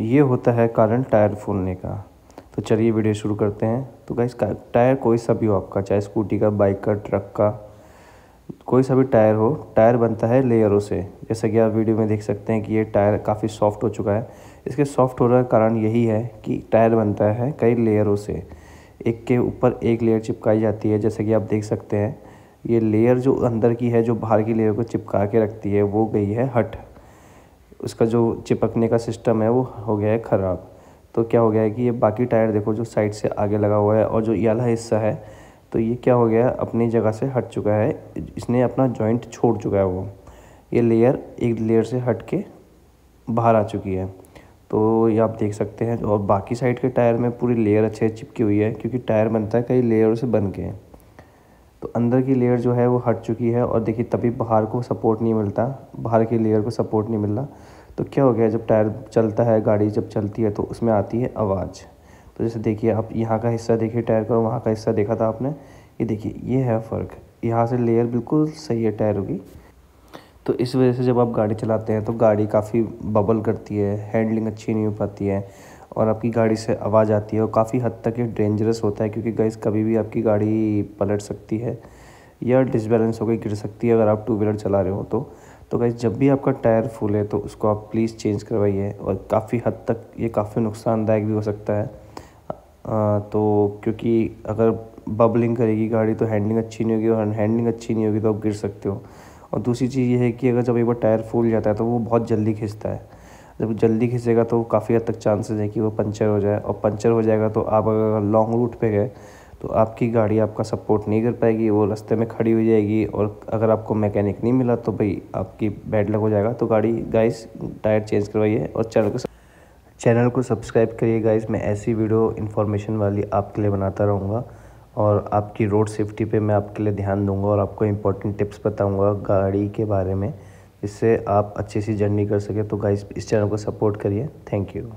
ये होता है कारण टायर फूलने का तो चलिए वीडियो शुरू करते हैं तो गाइस टायर कोई सा भी हो आपका चाहे स्कूटी का बाइक का ट्रक का कोई सा भी टायर हो टायर बनता है लेयरों से जैसा कि आप वीडियो में देख सकते हैं कि ये टायर काफ़ी सॉफ्ट हो चुका है इसके सॉफ्ट होने का कारण यही है कि टायर बनता है कई लेयरों से एक के ऊपर एक लेयर चिपकाई जाती है जैसे कि आप देख सकते हैं ये लेयर जो अंदर की है जो बाहर की लेयर को चिपका के रखती है वो गई है हट उसका जो चिपकने का सिस्टम है वो हो गया है ख़राब तो क्या हो गया है कि ये बाकी टायर देखो जो साइड से आगे लगा हुआ है और जो याला हिस्सा है तो ये क्या हो गया अपनी जगह से हट चुका है इसने अपना जॉइंट छोड़ चुका है वो ये लेयर एक लेयर से हट के बाहर आ चुकी है तो ये आप देख सकते हैं और बाकी साइड के टायर में पूरी लेयर अच्छे चिपकी हुई है क्योंकि टायर बनता है कई लेयर से बन के अंदर की लेयर जो है वो हट चुकी है और देखिए तभी बाहर को सपोर्ट नहीं मिलता बाहर की लेयर को सपोर्ट नहीं मिलता तो क्या हो गया जब टायर चलता है गाड़ी जब चलती है तो उसमें आती है आवाज़ तो जैसे देखिए आप यहाँ का हिस्सा देखिए टायर का और वहाँ का हिस्सा देखा था आपने ये देखिए ये है फ़र्क यहाँ से लेयर बिल्कुल सही है टायरों की तो इस वजह से जब आप गाड़ी चलाते हैं तो गाड़ी काफ़ी बबल करती है हैंडलिंग अच्छी नहीं हो पाती है और आपकी गाड़ी से आवाज़ आती है और काफ़ी हद तक ये डेंजरस होता है क्योंकि गैस कभी भी आपकी गाड़ी पलट सकती है या डिसबैलेंस होकर गिर सकती है अगर आप टू व्हीलर चला रहे हो तो तो गैस जब भी आपका टायर फूले तो उसको आप प्लीज़ चेंज करवाइए और काफ़ी हद तक ये काफ़ी नुकसानदायक भी हो सकता है आ, तो क्योंकि अगर बबलिंग करेगी गाड़ी तो हैंडलिंग अच्छी नहीं होगी और हैंडलिंग अच्छी नहीं होगी तो आप गिर सकते हो और दूसरी चीज़ ये है कि अगर जब एक बार टायर फूल जाता है तो वो बहुत जल्दी खींचता है जब जल्दी खींचेगा तो काफ़ी हद तक चांसेस है कि वो पंचर हो जाए और पंचर हो जाएगा तो आप अगर लॉन्ग रूट पे गए तो आपकी गाड़ी आपका सपोर्ट नहीं कर पाएगी वो रास्ते में खड़ी हो जाएगी और अगर आपको मैकेनिक नहीं मिला तो भाई आपकी बैड लग हो जाएगा तो गाड़ी गाइस टायर चेंज करवाइए और चैनल को चैनल को सब्सक्राइब करिए गाइस मैं ऐसी वीडियो इन्फॉर्मेशन वाली आपके लिए बनाता रहूँगा और आपकी रोड सेफ्टी पर मैं आपके लिए ध्यान दूँगा और आपको इम्पोर्टेंट टिप्स बताऊँगा गाड़ी के बारे में इससे आप अच्छी सी जर्नी कर सकें तो गाइस इस चैनल को सपोर्ट करिए थैंक यू